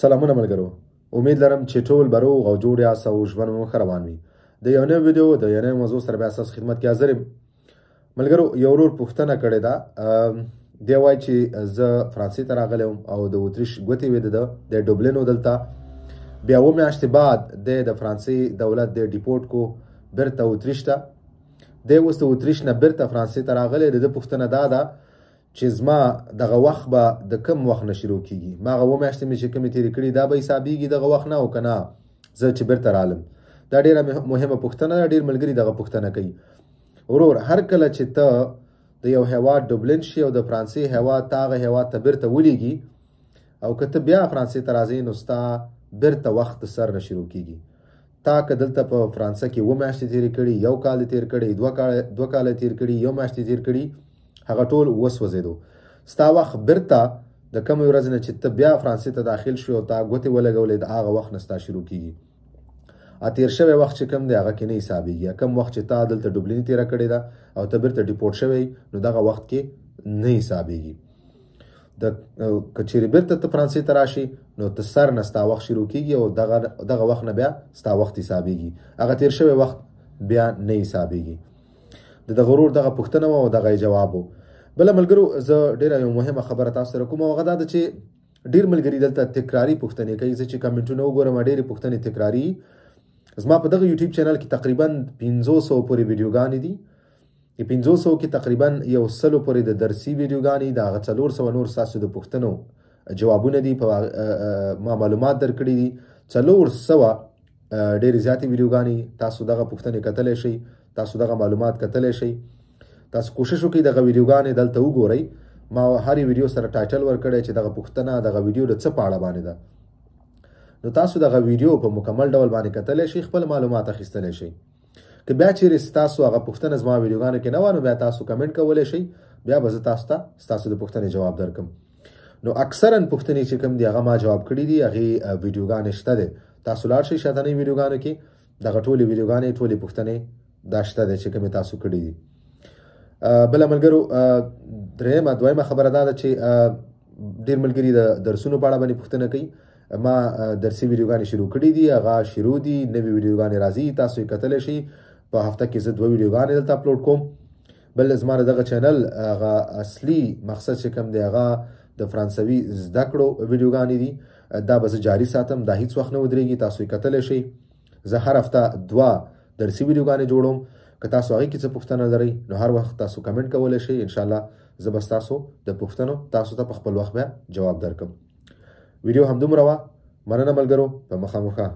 سلامونه ملګرو امید لرم چې ټول به روغ او جوړ یاست او ژوند مو ښه روان وي د یو نوي ویډیو د یو نوي موضوع سره بیا ستاسو خدمت کې حاضر یم ملګرو یو ورور پوښتنه کړې ده دی وایي چې زه فرانسې ته راغلی وم او د اتریش ګوتې وې ده د ډبلینو دلته بیا اووه میاشتې بعد د د فرانسې دولت د ډیپورټ کو بیرته اتریش ته دی اوس د اتریش نه بیرته فرانسې ته راغلی د ده پوښتنه دا ده چې زما دغه وخت به د کم وخت نه شروع کیږي ما هغه اووه میاشتې مې چې کومې تېرې کړي دا به حسابېږي دغه وخت نه او که نه زه چې بېرته رالم دا ډېره مهمه پوښتنه ده ډېر ملګري دغه پوښتنه کوي ورور هر کله چې ته د یو هیواد ډبلن شي او د فرانسې هیواد ته هغه هیواد ته بېرته ولیږي او که ته بیا فرانسې ته راځې نو ستا بېرته وخت سر نه شروع کیږي تا که دلته په فرانسه کې اووه میاشتې تېرې کړي یو کال تېر کړی دوه کال دوه کاله تېر کړي یو میاشتې تېر کړي هغه ټول وسوځیدو ستا وخت برته د کوم ورځ نه چې ته بیا فرانسې ته داخل شوی او تا ګوتې ولګولې د هغه وخت نه ستا شروع کیږي ا تیر شوی وخت چې کم دی هغه کې نه حسابيږي کم وخت چې تا دلته ډوبلین تیر کړی دا او ته برته ډیپورت شوی نو دغه وخت کې نه حسابيږي د کچېری برته ته فرانسې ته راشي نو ته سر نه ستا وخت شروع کیږي او دغه دغه وخت نه بیا ستا وخت حسابيږي هغه تیر شوی وخت بیا نه حسابيږي د د غرور دغه پوښتنه وو او دغه جواب وو بل ملګرو زه ډیره یو مهمه خبره تاسو سره کوم هغه دا ده چې ډیر ملګری دلته تکراری پوښتنې کوي زه چې کمنټونه وګورم ډیره پوښتنې تکراری زما په دغه یوټیوب چینل کې تقریبا 500 پورې ویډیوګانې دي 500 کې تقریبا یو سلو پورې د درسي ویډیوګانې د هغه 400 نور ساسو د پوښتنو جوابونه دي په ما معلومات درکړي دي 400 ډېر زیاتې ویډیوګانې تاسو دغه پوښتنې کتلی شئ تاسو دغه معلومات کتلی شئ تاسو کوشش وکړئ دغه ویډیوګانې دلته وګورئ ما هرې ویډیو سره ټایټل ورکړی چې دغه پوښتنه دغه ویډیو د څه په اړه باندې ده نو تاسو دغه ویډیو په مکمل ډول باندې کتلی شئ خپل معلومات اخیستلی شئ که بیا چیرې تاسو هغه پوښتنه زما ویډیوګانو کې نه وه نو بیا تاسو کمنټ کولی شئ بیا به زه تاسو ته ستاسو د پوښتنې جواب درکم نو اکثرا پوښتنې چې کوم دي هغه ما جواب کړي دي هغې ویډیوګانې شته دی تاسو لاړ شئ شاتنۍ ویډیوګانو کې دغه ټولې ویډیوګانې ټولې پوښتنې دا شته دی چې کومې تاسو کړي دي بل ملګرو درېمه دویمه خبره دا ده چې ډېر ملګري د درسونو په اړه باندې پوښتنه کوي ما درسي ویډیوګانې شروع کړې دي هغه شروع دي نوې ویډیوګانې راځي تاسو یې کتلی شئ په هفته کې زه دوه ویډیوګانې دلته اپلوډ کوم بل زما دغه چینل هغه اصلي مقصد چې کوم دی هغه د فرانسوي زده کړو ویډیوګانې دي دا به زه جاري ساتم دا هیڅ وخت نه ودرېږي تاسو یې کتلی شئ زه هر هفته دوه درسي ویډیوګانې جوړوم که تاسو هغه کې څه پوښتنه لرئ نو هر وخت تاسو کمنټ کولای شئ ان شاء الله زه به تاسو د پوښتنو تاسو ته په خپل وخت بیا جواب درکم ویډیو همدومره وه مننه ملګرو په مخامخه